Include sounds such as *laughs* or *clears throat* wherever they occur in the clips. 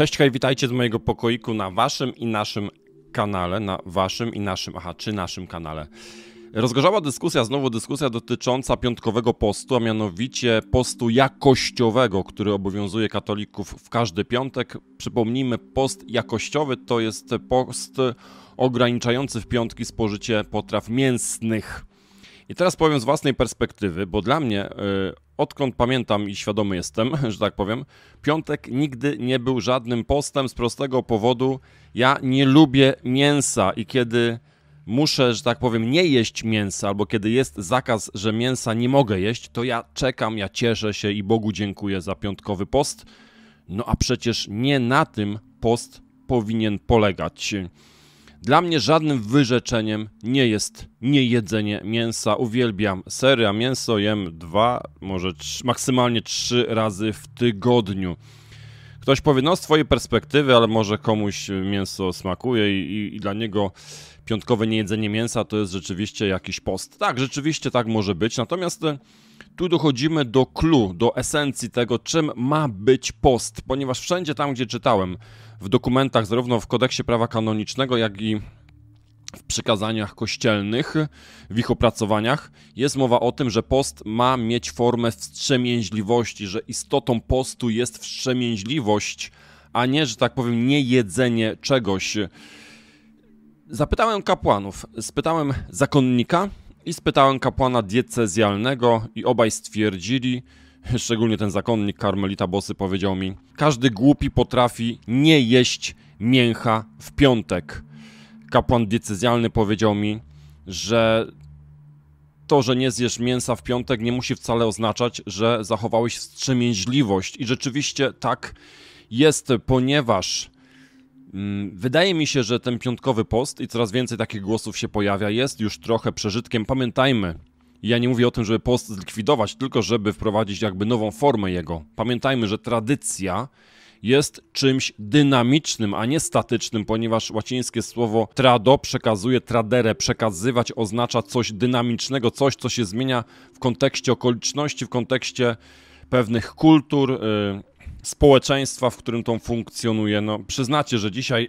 Cześć, hej, witajcie z mojego pokoiku na waszym i naszym kanale, na waszym i naszym, aha, czy naszym kanale. Rozgorzała dyskusja, znowu dyskusja dotycząca piątkowego postu, a mianowicie postu jakościowego, który obowiązuje katolików w każdy piątek. Przypomnijmy, post jakościowy to jest post ograniczający w piątki spożycie potraw mięsnych. I teraz powiem z własnej perspektywy, bo dla mnie yy, odkąd pamiętam i świadomy jestem, *laughs* że tak powiem, piątek nigdy nie był żadnym postem z prostego powodu. Ja nie lubię mięsa i kiedy muszę, że tak powiem, nie jeść mięsa, albo kiedy jest zakaz, że mięsa nie mogę jeść, to ja czekam, ja cieszę się i Bogu dziękuję za piątkowy post. No a przecież nie na tym post powinien polegać. Dla mnie żadnym wyrzeczeniem nie jest niejedzenie mięsa. Uwielbiam sery, a mięso jem dwa, może trzy, maksymalnie trzy razy w tygodniu. Ktoś powie, no z twojej perspektywy, ale może komuś mięso smakuje i, i, i dla niego piątkowe niejedzenie mięsa to jest rzeczywiście jakiś post. Tak, rzeczywiście tak może być, natomiast e, tu dochodzimy do clue, do esencji tego, czym ma być post, ponieważ wszędzie tam, gdzie czytałem, w dokumentach, zarówno w kodeksie prawa kanonicznego, jak i w przykazaniach kościelnych, w ich opracowaniach, jest mowa o tym, że post ma mieć formę wstrzemięźliwości, że istotą postu jest wstrzemięźliwość, a nie, że tak powiem, niejedzenie czegoś. Zapytałem kapłanów, spytałem zakonnika, i spytałem kapłana diecezjalnego i obaj stwierdzili, *laughs* szczególnie ten zakonnik karmelita Bosy powiedział mi, każdy głupi potrafi nie jeść mięcha w piątek. Kapłan diecezjalny powiedział mi, że to, że nie zjesz mięsa w piątek, nie musi wcale oznaczać, że zachowałeś wstrzemięźliwość. I rzeczywiście tak jest, ponieważ Mm, wydaje mi się, że ten piątkowy post i coraz więcej takich głosów się pojawia, jest już trochę przeżytkiem. Pamiętajmy, ja nie mówię o tym, żeby post zlikwidować, tylko żeby wprowadzić jakby nową formę jego. Pamiętajmy, że tradycja jest czymś dynamicznym, a nie statycznym, ponieważ łacińskie słowo trado przekazuje tradere, przekazywać oznacza coś dynamicznego, coś, co się zmienia w kontekście okoliczności, w kontekście pewnych kultur, y, społeczeństwa, w którym to funkcjonuje. No, przyznacie, że dzisiaj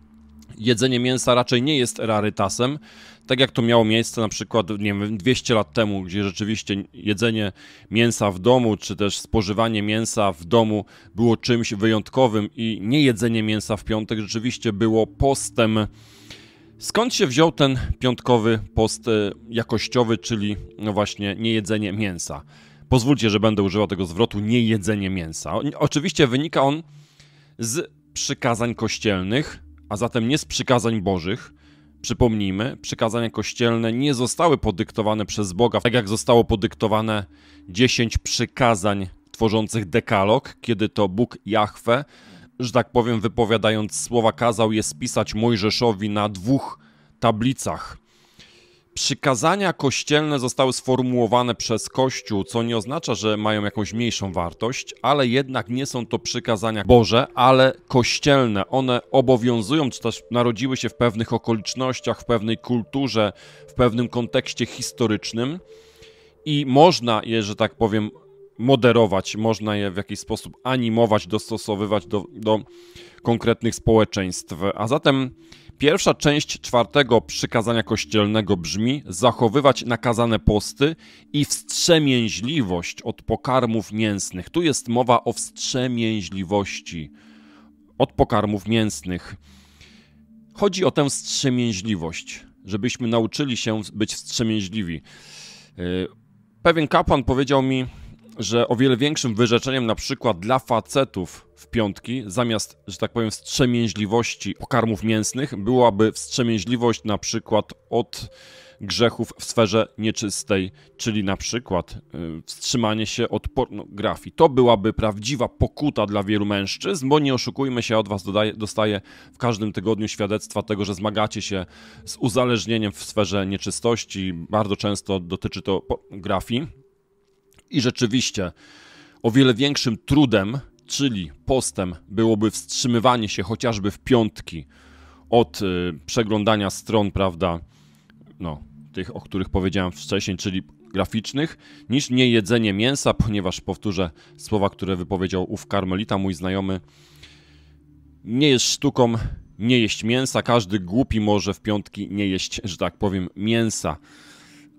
*clears throat* jedzenie mięsa raczej nie jest rarytasem, tak jak to miało miejsce na przykład, nie wiem, 200 lat temu, gdzie rzeczywiście jedzenie mięsa w domu, czy też spożywanie mięsa w domu było czymś wyjątkowym i nie jedzenie mięsa w piątek rzeczywiście było postem. Skąd się wziął ten piątkowy post e, jakościowy, czyli no właśnie niejedzenie mięsa? pozwólcie, że będę używał tego zwrotu, nie jedzenie mięsa. Oczywiście wynika on z przykazań kościelnych, a zatem nie z przykazań bożych. Przypomnijmy, przykazania kościelne nie zostały podyktowane przez Boga, tak jak zostało podyktowane 10 przykazań tworzących dekalog, kiedy to Bóg Jahwe, że tak powiem, wypowiadając słowa, kazał je spisać Mojżeszowi na dwóch tablicach. Przykazania kościelne zostały sformułowane przez Kościół, co nie oznacza, że mają jakąś mniejszą wartość, ale jednak nie są to przykazania Boże, ale kościelne. One obowiązują, czy też narodziły się w pewnych okolicznościach, w pewnej kulturze, w pewnym kontekście historycznym i można je, że tak powiem, moderować, można je w jakiś sposób animować, dostosowywać do, do konkretnych społeczeństw. A zatem Pierwsza część czwartego przykazania kościelnego brzmi: zachowywać nakazane posty i wstrzemięźliwość od pokarmów mięsnych. Tu jest mowa o wstrzemięźliwości od pokarmów mięsnych. Chodzi o tę wstrzemięźliwość, żebyśmy nauczyli się być wstrzemięźliwi. Y, pewien kapłan powiedział mi, że o wiele większym wyrzeczeniem na przykład dla facetów w piątki, zamiast, że tak powiem, wstrzemięźliwości pokarmów mięsnych, byłaby wstrzemięźliwość na przykład od grzechów w sferze nieczystej, czyli na przykład y, wstrzymanie się od pornografii. To byłaby prawdziwa pokuta dla wielu mężczyzn, bo nie oszukujmy się, od was dodaję, dostaję w każdym tygodniu świadectwa tego, że zmagacie się z uzależnieniem w sferze nieczystości. Bardzo często dotyczy to pornografii. I rzeczywiście o wiele większym trudem, czyli postem, byłoby wstrzymywanie się chociażby w piątki od y, przeglądania stron, prawda, no, tych, o których powiedziałem wcześniej, czyli graficznych, niż nie jedzenie mięsa, ponieważ powtórzę słowa, które wypowiedział ów karmelita, mój znajomy. Nie jest sztuką nie jeść mięsa, każdy głupi może w piątki nie jeść, że tak powiem, mięsa.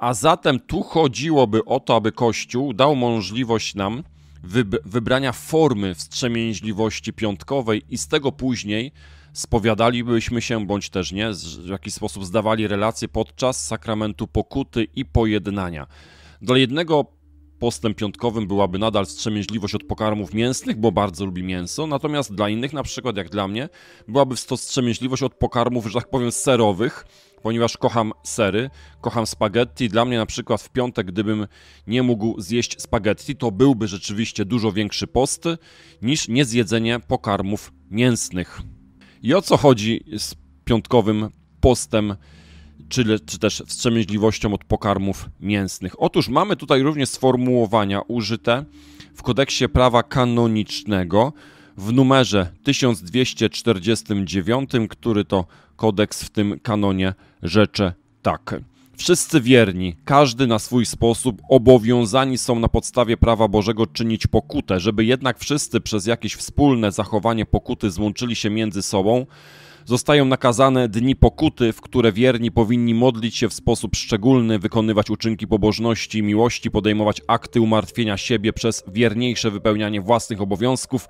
A zatem tu chodziłoby o to, aby Kościół dał możliwość nam wyb wybrania formy wstrzemięźliwości piątkowej i z tego później spowiadalibyśmy się bądź też nie, w jakiś sposób zdawali relacje podczas sakramentu pokuty i pojednania. Dla jednego postem piątkowym byłaby nadal wstrzemięźliwość od pokarmów mięsnych, bo bardzo lubi mięso, natomiast dla innych, na przykład jak dla mnie, byłaby to wstrzemięźliwość od pokarmów, że tak powiem, serowych, ponieważ kocham sery, kocham spaghetti. Dla mnie na przykład w piątek, gdybym nie mógł zjeść spaghetti, to byłby rzeczywiście dużo większy post niż niezjedzenie pokarmów mięsnych. I o co chodzi z piątkowym postem czy, czy też wstrzemięźliwością od pokarmów mięsnych. Otóż mamy tutaj również sformułowania użyte w kodeksie prawa kanonicznego w numerze 1249, który to kodeks w tym kanonie rzecze tak. Wszyscy wierni, każdy na swój sposób, obowiązani są na podstawie prawa Bożego czynić pokutę, żeby jednak wszyscy przez jakieś wspólne zachowanie pokuty złączyli się między sobą zostają nakazane dni pokuty, w które wierni powinni modlić się w sposób szczególny, wykonywać uczynki pobożności i miłości, podejmować akty umartwienia siebie przez wierniejsze wypełnianie własnych obowiązków,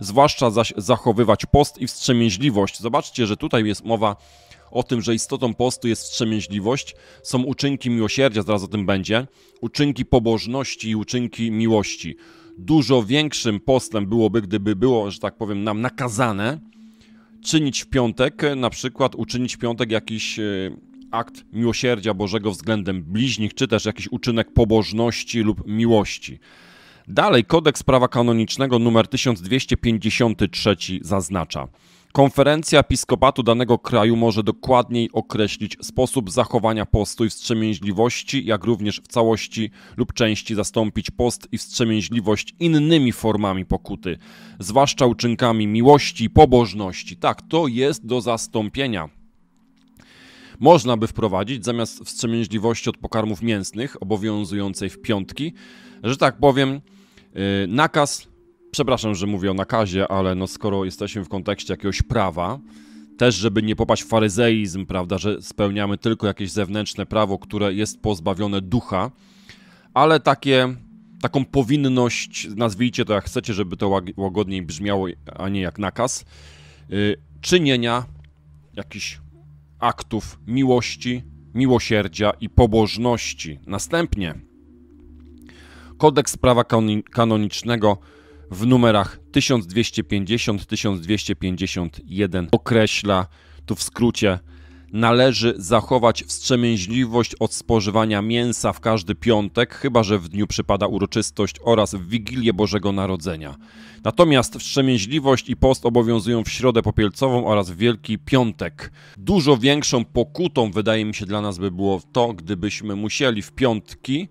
zwłaszcza zaś zachowywać post i wstrzemięźliwość. Zobaczcie, że tutaj jest mowa o tym, że istotą postu jest wstrzemięźliwość, są uczynki miłosierdzia, zaraz o tym będzie, uczynki pobożności i uczynki miłości. Dużo większym postem byłoby, gdyby było, że tak powiem, nam nakazane czynić w piątek, na przykład uczynić w piątek jakiś e, akt miłosierdzia Bożego względem bliźnich, czy też jakiś uczynek pobożności lub miłości. Dalej kodeks prawa kanonicznego numer 1253 zaznacza: Konferencja Episkopatu danego kraju może dokładniej określić sposób zachowania postu i wstrzemięźliwości, jak również w całości lub części zastąpić post i wstrzemięźliwość innymi formami pokuty, zwłaszcza uczynkami miłości i pobożności. Tak, to jest do zastąpienia. Można by wprowadzić zamiast wstrzemięźliwości od pokarmów mięsnych, obowiązującej w piątki, że tak powiem, y, nakaz przepraszam, że mówię o nakazie, ale no skoro jesteśmy w kontekście jakiegoś prawa, też żeby nie popaść w faryzeizm, prawda, że spełniamy tylko jakieś zewnętrzne prawo, które jest pozbawione ducha, ale takie, taką powinność, nazwijcie to jak chcecie, żeby to łagodniej brzmiało, a nie jak nakaz, yy, czynienia jakichś aktów miłości, miłosierdzia i pobożności. Następnie kodeks prawa kanonicznego w numerach 1250-1251 określa, tu w skrócie, należy zachować wstrzemięźliwość od spożywania mięsa w każdy piątek, chyba że w dniu przypada uroczystość oraz w Wigilię Bożego Narodzenia. Natomiast wstrzemięźliwość i post obowiązują w środę popielcową oraz w Wielki Piątek. Dużo większą pokutą wydaje mi się dla nas by było to, gdybyśmy musieli w piątki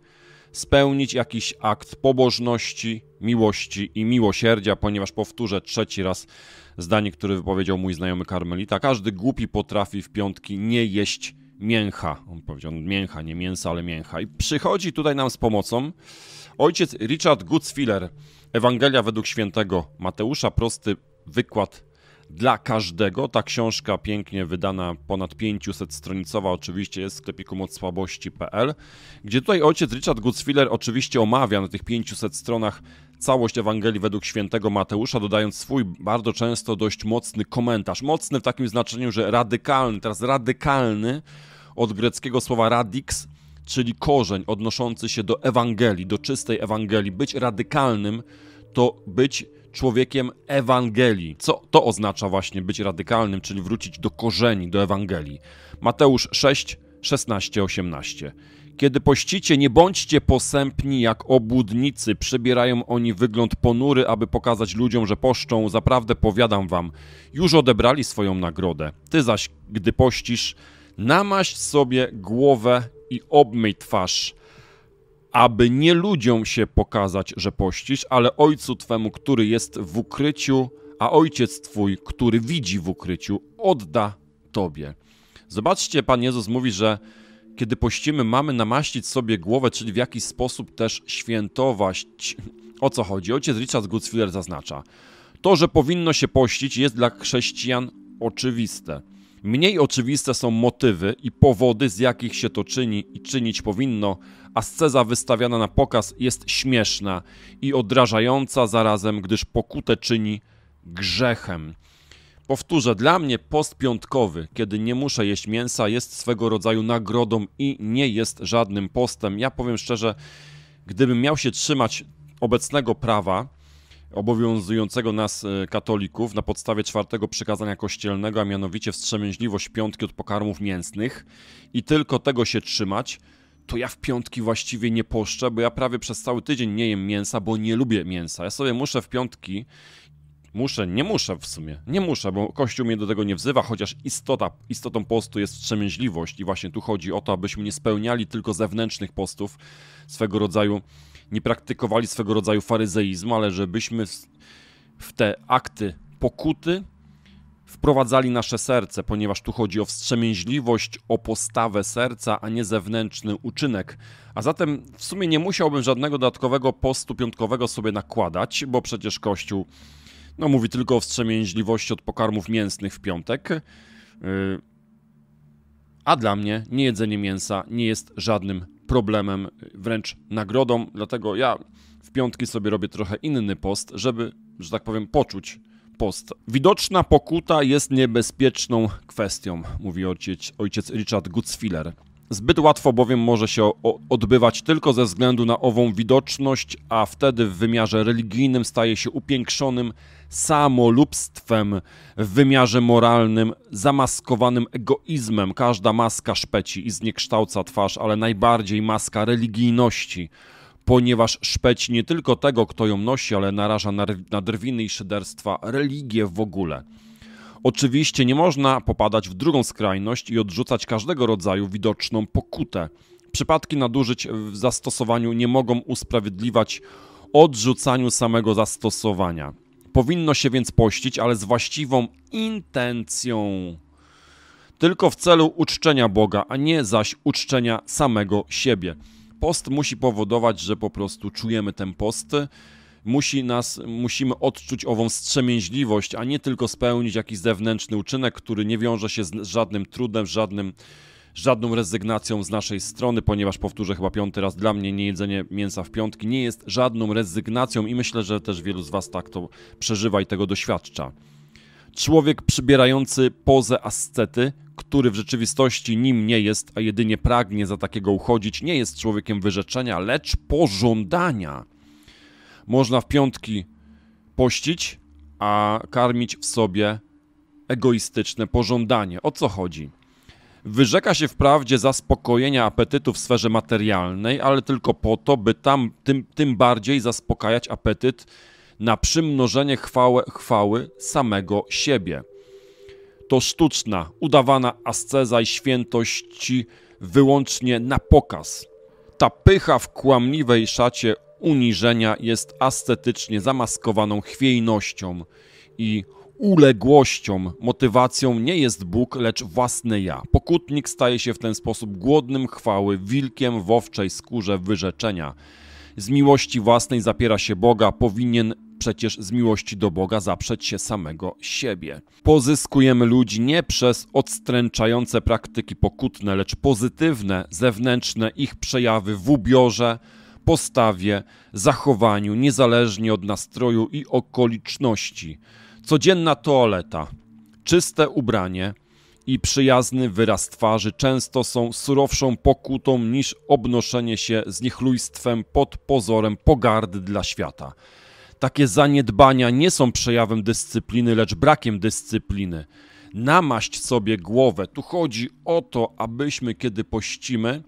spełnić jakiś akt pobożności, miłości i miłosierdzia, ponieważ powtórzę trzeci raz zdanie, które wypowiedział mój znajomy karmelita: każdy głupi potrafi w piątki nie jeść mięcha. On powiedział no, mięcha, nie mięsa, ale mięcha. I przychodzi tutaj nam z pomocą ojciec Richard Gutzfiller, Ewangelia według świętego Mateusza, prosty wykład dla każdego. Ta książka pięknie wydana, ponad 500-stronicowa, oczywiście jest w sklepiku mocsłabości.pl, gdzie tutaj ojciec Richard Gutzwiller oczywiście omawia na tych 500 stronach całość Ewangelii według świętego Mateusza, dodając swój bardzo często dość mocny komentarz. Mocny w takim znaczeniu, że radykalny, teraz radykalny od greckiego słowa radix, czyli korzeń odnoszący się do Ewangelii, do czystej Ewangelii. Być radykalnym to być człowiekiem Ewangelii. Co to oznacza właśnie być radykalnym, czyli wrócić do korzeni, do Ewangelii. Mateusz 6, 16, 18. Kiedy pościcie, nie bądźcie posępni jak obłudnicy, przybierają oni wygląd ponury, aby pokazać ludziom, że poszczą. Zaprawdę powiadam wam, już odebrali swoją nagrodę. Ty zaś, gdy pościsz, namaść sobie głowę i obmyj twarz, aby nie ludziom się pokazać, że pościsz, ale ojcu twemu, który jest w ukryciu, a ojciec twój, który widzi w ukryciu, odda tobie. Zobaczcie, Pan Jezus mówi, że kiedy pościmy, mamy namaścić sobie głowę, czyli w jakiś sposób też świętować. O co chodzi? Ojciec Richard Goodsfielder zaznacza. To, że powinno się pościć, jest dla chrześcijan oczywiste. Mniej oczywiste są motywy i powody, z jakich się to czyni i czynić powinno, a sceza wystawiana na pokaz jest śmieszna i odrażająca zarazem, gdyż pokutę czyni grzechem. Powtórzę, dla mnie post piątkowy, kiedy nie muszę jeść mięsa, jest swego rodzaju nagrodą i nie jest żadnym postem. Ja powiem szczerze, gdybym miał się trzymać obecnego prawa, obowiązującego nas e, katolików na podstawie czwartego przykazania kościelnego, a mianowicie wstrzemięźliwość piątki od pokarmów mięsnych i tylko tego się trzymać, to ja w piątki właściwie nie poszczę, bo ja prawie przez cały tydzień nie jem mięsa, bo nie lubię mięsa. Ja sobie muszę w piątki Muszę, nie muszę w sumie. Nie muszę, bo Kościół mnie do tego nie wzywa, chociaż istota, istotą postu jest wstrzemięźliwość i właśnie tu chodzi o to, abyśmy nie spełniali tylko zewnętrznych postów, swego rodzaju nie praktykowali swego rodzaju faryzeizmu, ale żebyśmy w te akty pokuty wprowadzali nasze serce, ponieważ tu chodzi o wstrzemięźliwość, o postawę serca, a nie zewnętrzny uczynek. A zatem w sumie nie musiałbym żadnego dodatkowego postu piątkowego sobie nakładać, bo przecież Kościół no, mówi tylko o wstrzemięźliwości od pokarmów mięsnych w piątek. Y, a dla mnie niejedzenie mięsa nie jest żadnym problemem, wręcz nagrodą. Dlatego ja w piątki sobie robię trochę inny post, żeby, że tak powiem, poczuć post. Widoczna pokuta jest niebezpieczną kwestią, mówi ojciec, ojciec Richard Gutzfiller. Zbyt łatwo bowiem może się odbywać tylko ze względu na ową widoczność, a wtedy w wymiarze religijnym staje się upiększonym samolubstwem, w wymiarze moralnym zamaskowanym egoizmem. Każda maska szpeci i zniekształca twarz, ale najbardziej maska religijności, ponieważ szpeci nie tylko tego, kto ją nosi, ale naraża na drwiny i szyderstwa religię w ogóle. Oczywiście nie można popadać w drugą skrajność i odrzucać każdego rodzaju widoczną pokutę. Przypadki nadużyć w zastosowaniu nie mogą usprawiedliwać odrzucaniu samego zastosowania. Powinno się więc pościć, ale z właściwą intencją. Tylko w celu uczczenia Boga, a nie zaś uczczenia samego siebie. Post musi powodować, że po prostu czujemy ten post musi nas, musimy odczuć ową strzemięźliwość, a nie tylko spełnić jakiś zewnętrzny uczynek, który nie wiąże się z żadnym trudem, żadnym, żadną rezygnacją z naszej strony, ponieważ powtórzę chyba piąty raz, dla mnie niejedzenie mięsa w piątki nie jest żadną rezygnacją i myślę, że też wielu z Was tak to przeżywa i tego doświadcza. Człowiek przybierający pozę ascety, który w rzeczywistości nim nie jest, a jedynie pragnie za takiego uchodzić, nie jest człowiekiem wyrzeczenia, lecz pożądania można w piątki pościć, a karmić w sobie egoistyczne pożądanie. O co chodzi? Wyrzeka się wprawdzie zaspokojenia apetytu w sferze materialnej, ale tylko po to, by tam tym, tym bardziej zaspokajać apetyt na przymnożenie chwały, chwały samego siebie. To sztuczna, udawana asceza i świętości wyłącznie na pokaz. Ta pycha w kłamliwej szacie uniżenia jest ascetycznie zamaskowaną chwiejnością i uległością. Motywacją nie jest Bóg, lecz własne ja. Pokutnik staje się w ten sposób głodnym chwały, wilkiem w owczej skórze wyrzeczenia. Z miłości własnej zapiera się Boga, powinien przecież z miłości do Boga zaprzeć się samego siebie. Pozyskujemy ludzi nie przez odstręczające praktyki pokutne, lecz pozytywne, zewnętrzne ich przejawy w ubiorze, postawie, zachowaniu, niezależnie od nastroju i okoliczności. Codzienna toaleta, czyste ubranie i przyjazny wyraz twarzy często są surowszą pokutą niż obnoszenie się z niechlujstwem pod pozorem pogardy dla świata. Takie zaniedbania nie są przejawem dyscypliny, lecz brakiem dyscypliny. Namaść sobie głowę. Tu chodzi o to, abyśmy, kiedy pościmy,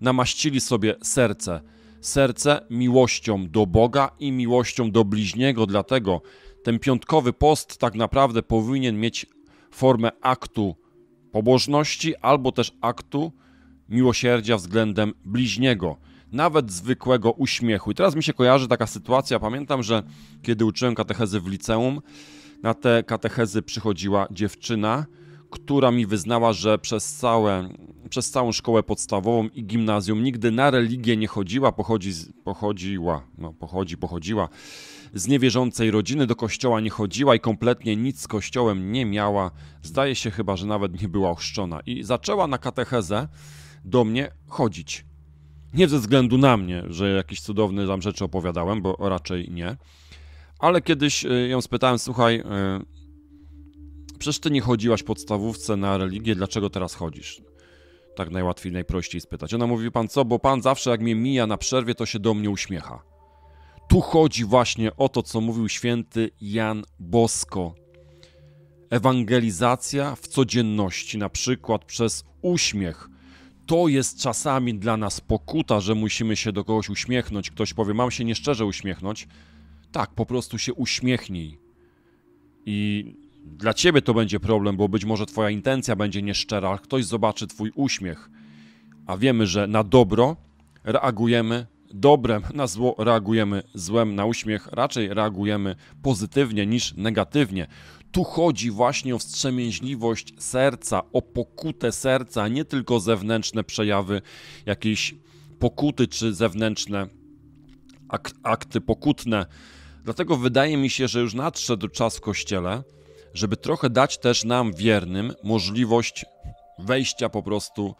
namaścili sobie serce serce miłością do Boga i miłością do bliźniego. Dlatego ten piątkowy post tak naprawdę powinien mieć formę aktu pobożności albo też aktu miłosierdzia względem bliźniego, nawet zwykłego uśmiechu. I teraz mi się kojarzy taka sytuacja. Pamiętam, że kiedy uczyłem katechezy w liceum, na te katechezy przychodziła dziewczyna która mi wyznała, że przez, całe, przez całą szkołę podstawową i gimnazjum nigdy na religię nie chodziła, pochodzi, pochodziła, no pochodzi, pochodziła z niewierzącej rodziny, do kościoła nie chodziła i kompletnie nic z kościołem nie miała. Zdaje się chyba, że nawet nie była ochrzczona. I zaczęła na katechezę do mnie chodzić. Nie ze względu na mnie, że jakiś cudowny tam rzeczy opowiadałem, bo raczej nie. Ale kiedyś y, ją spytałem, słuchaj, y, Przecież ty nie chodziłaś podstawówce na religię, dlaczego teraz chodzisz? Tak najłatwiej, najprościej spytać. Ona mówi, pan co, bo pan zawsze jak mnie mija na przerwie, to się do mnie uśmiecha. Tu chodzi właśnie o to, co mówił święty Jan Bosko. Ewangelizacja w codzienności, na przykład przez uśmiech. To jest czasami dla nas pokuta, że musimy się do kogoś uśmiechnąć. Ktoś powie, mam się nieszczerze uśmiechnąć. Tak, po prostu się uśmiechnij. I dla ciebie to będzie problem, bo być może twoja intencja będzie nieszczera, ktoś zobaczy twój uśmiech. A wiemy, że na dobro reagujemy dobrem, na zło reagujemy złem, na uśmiech raczej reagujemy pozytywnie niż negatywnie. Tu chodzi właśnie o wstrzemięźliwość serca, o pokutę serca, a nie tylko zewnętrzne przejawy jakiejś pokuty czy zewnętrzne ak akty pokutne. Dlatego wydaje mi się, że już nadszedł czas w kościele, żeby trochę dać też nam wiernym możliwość wejścia po prostu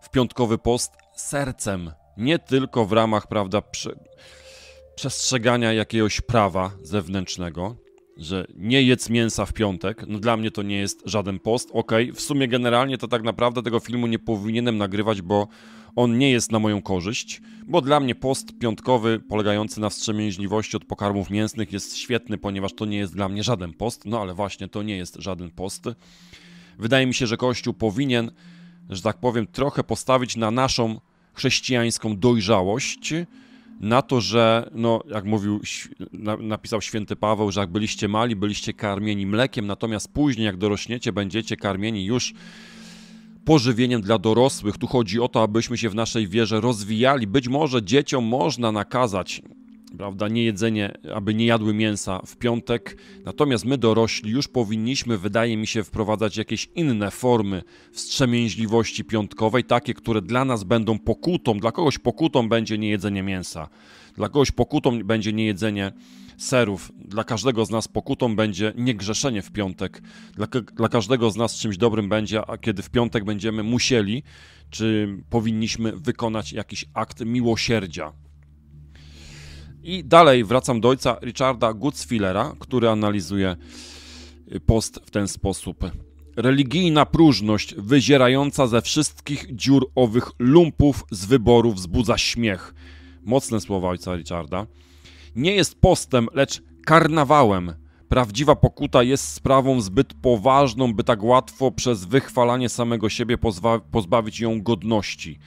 w piątkowy post sercem, nie tylko w ramach, prawda, przestrzegania jakiegoś prawa zewnętrznego, że nie jedz mięsa w piątek, no dla mnie to nie jest żaden post, ok, w sumie generalnie to tak naprawdę tego filmu nie powinienem nagrywać, bo on nie jest na moją korzyść, bo dla mnie post piątkowy polegający na wstrzemięźliwości od pokarmów mięsnych jest świetny, ponieważ to nie jest dla mnie żaden post, no ale właśnie to nie jest żaden post. Wydaje mi się, że Kościół powinien, że tak powiem, trochę postawić na naszą chrześcijańską dojrzałość, na to, że, no, jak mówił, napisał święty Paweł, że jak byliście mali, byliście karmieni mlekiem, natomiast później, jak dorośniecie, będziecie karmieni już pożywieniem dla dorosłych. Tu chodzi o to, abyśmy się w naszej wierze rozwijali. Być może dzieciom można nakazać prawda, nie jedzenie, aby nie jadły mięsa w piątek. Natomiast my dorośli już powinniśmy, wydaje mi się, wprowadzać jakieś inne formy wstrzemięźliwości piątkowej, takie, które dla nas będą pokutą. Dla kogoś pokutą będzie niejedzenie mięsa, dla kogoś pokutą będzie niejedzenie serów. Dla każdego z nas pokutą będzie niegrzeszenie w piątek. Dla, dla każdego z nas czymś dobrym będzie, a kiedy w piątek będziemy musieli, czy powinniśmy wykonać jakiś akt miłosierdzia i dalej wracam do ojca Richarda Gutzfillera, który analizuje y, post w ten sposób. Religijna próżność wyzierająca ze wszystkich dziur owych lumpów z wyboru wzbudza śmiech. Mocne słowa ojca Richarda. Nie jest postem, lecz karnawałem. Prawdziwa pokuta jest sprawą zbyt poważną, by tak łatwo przez wychwalanie samego siebie pozbawić ją godności.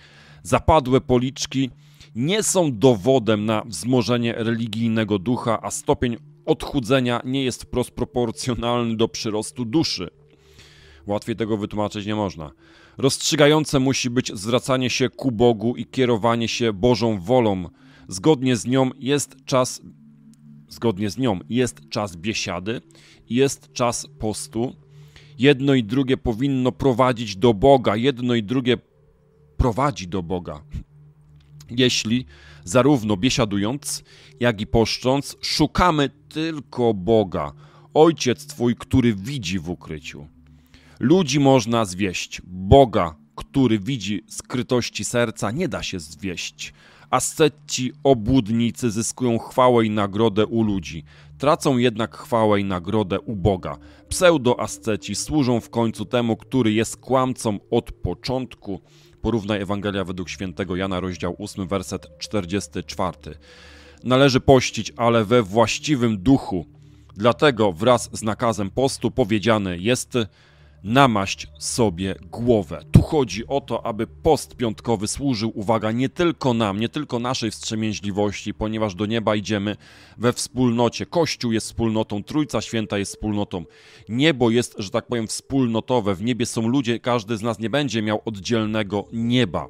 Zapadłe policzki nie są dowodem na wzmożenie religijnego ducha, a stopień odchudzenia nie jest wprost proporcjonalny do przyrostu duszy. Łatwiej tego wytłumaczyć nie można. Rozstrzygające musi być zwracanie się ku Bogu i kierowanie się Bożą wolą. Zgodnie z nią jest czas zgodnie z nią jest czas biesiady, jest czas postu. Jedno i drugie powinno prowadzić do Boga, jedno i drugie prowadzi do Boga jeśli zarówno biesiadując, jak i poszcząc, szukamy tylko Boga, Ojciec Twój, który widzi w ukryciu. Ludzi można zwieść, Boga, który widzi skrytości serca, nie da się zwieść. Ascetci obłudnicy zyskują chwałę i nagrodę u ludzi, tracą jednak chwałę i nagrodę u Boga. Pseudoasceci służą w końcu temu, który jest kłamcą od początku, Porównaj Ewangelia według świętego Jana, rozdział 8, werset 44. Należy pościć, ale we właściwym duchu. Dlatego wraz z nakazem postu powiedziane jest namaść sobie głowę. Tu chodzi o to, aby post piątkowy służył, uwaga, nie tylko nam, nie tylko naszej wstrzemięźliwości, ponieważ do nieba idziemy we wspólnocie. Kościół jest wspólnotą, Trójca Święta jest wspólnotą. Niebo jest, że tak powiem, wspólnotowe. W niebie są ludzie, każdy z nas nie będzie miał oddzielnego nieba.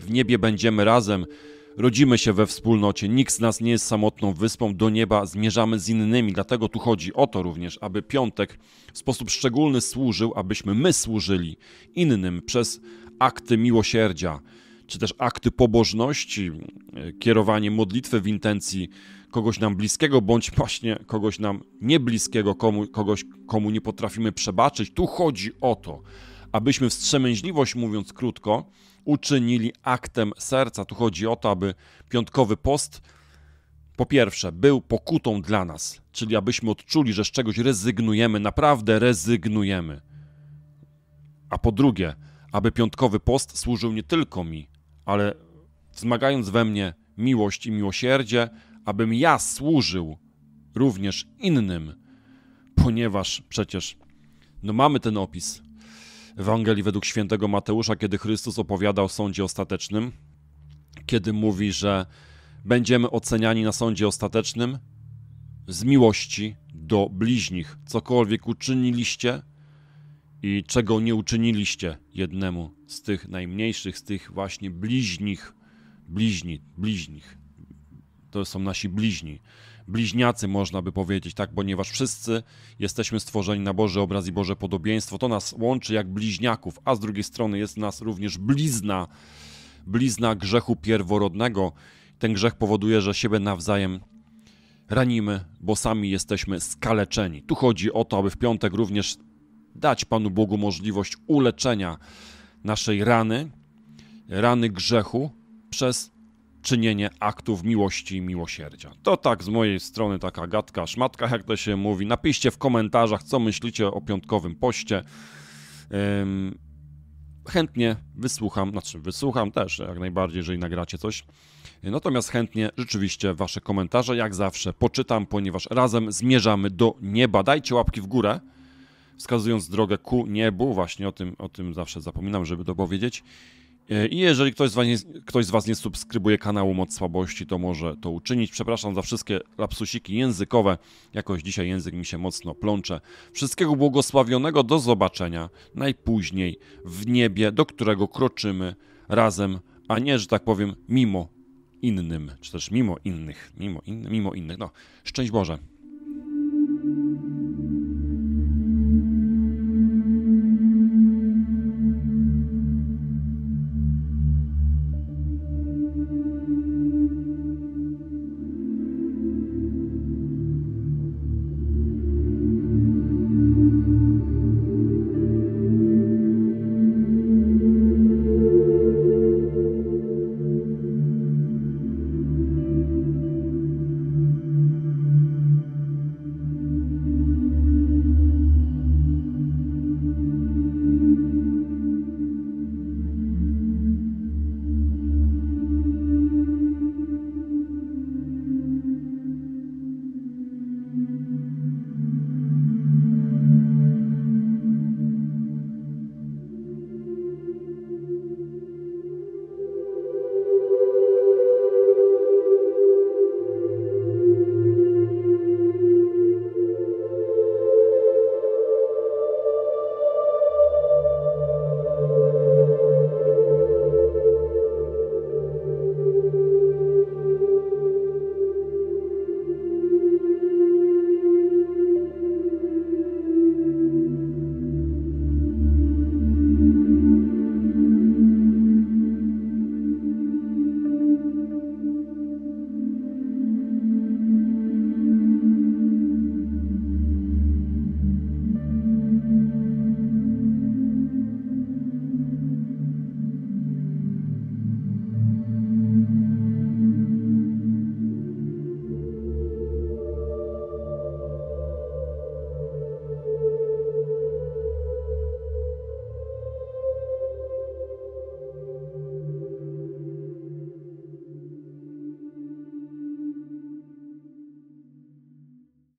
W niebie będziemy razem. Rodzimy się we wspólnocie, nikt z nas nie jest samotną wyspą, do nieba zmierzamy z innymi, dlatego tu chodzi o to również, aby piątek w sposób szczególny służył, abyśmy my służyli innym przez akty miłosierdzia, czy też akty pobożności, kierowanie modlitwy w intencji kogoś nam bliskiego, bądź właśnie kogoś nam niebliskiego, komu, kogoś, komu nie potrafimy przebaczyć. Tu chodzi o to, abyśmy wstrzemięźliwość, mówiąc krótko, uczynili aktem serca. Tu chodzi o to, aby piątkowy post po pierwsze, był pokutą dla nas, czyli abyśmy odczuli, że z czegoś rezygnujemy, naprawdę rezygnujemy. A po drugie, aby piątkowy post służył nie tylko mi, ale wzmagając we mnie miłość i miłosierdzie, abym ja służył również innym, ponieważ przecież no mamy ten opis Ewangelii według świętego Mateusza, kiedy Chrystus opowiada o sądzie ostatecznym, kiedy mówi, że będziemy oceniani na sądzie ostatecznym z miłości do bliźnich. Cokolwiek uczyniliście i czego nie uczyniliście jednemu z tych najmniejszych, z tych właśnie bliźnich, bliźni, bliźnich. To są nasi bliźni bliźniacy, można by powiedzieć, tak, ponieważ wszyscy jesteśmy stworzeni na Boży obraz i Boże podobieństwo. To nas łączy jak bliźniaków, a z drugiej strony jest nas również blizna, blizna grzechu pierworodnego. Ten grzech powoduje, że siebie nawzajem ranimy, bo sami jesteśmy skaleczeni. Tu chodzi o to, aby w piątek również dać Panu Bogu możliwość uleczenia naszej rany, rany grzechu przez czynienie aktów miłości i miłosierdzia. To tak z mojej strony taka gadka, szmatka, jak to się mówi. Napiszcie w komentarzach, co myślicie o piątkowym poście. Um, chętnie wysłucham, znaczy wysłucham też jak najbardziej, jeżeli nagracie coś. Natomiast chętnie rzeczywiście Wasze komentarze, jak zawsze, poczytam, ponieważ razem zmierzamy do nieba. Dajcie łapki w górę, wskazując drogę ku niebu. Właśnie o tym, o tym zawsze zapominam, żeby to powiedzieć. E, I jeżeli ktoś z, was nie, ktoś z Was nie subskrybuje kanału Moc Słabości, to może to uczynić. Przepraszam za wszystkie lapsusiki językowe. Jakoś dzisiaj język mi się mocno plącze. Wszystkiego błogosławionego, do zobaczenia najpóźniej w niebie, do którego kroczymy razem, a nie, że tak powiem, mimo innym, czy też mimo innych, mimo, in, mimo innych. No, szczęść Boże.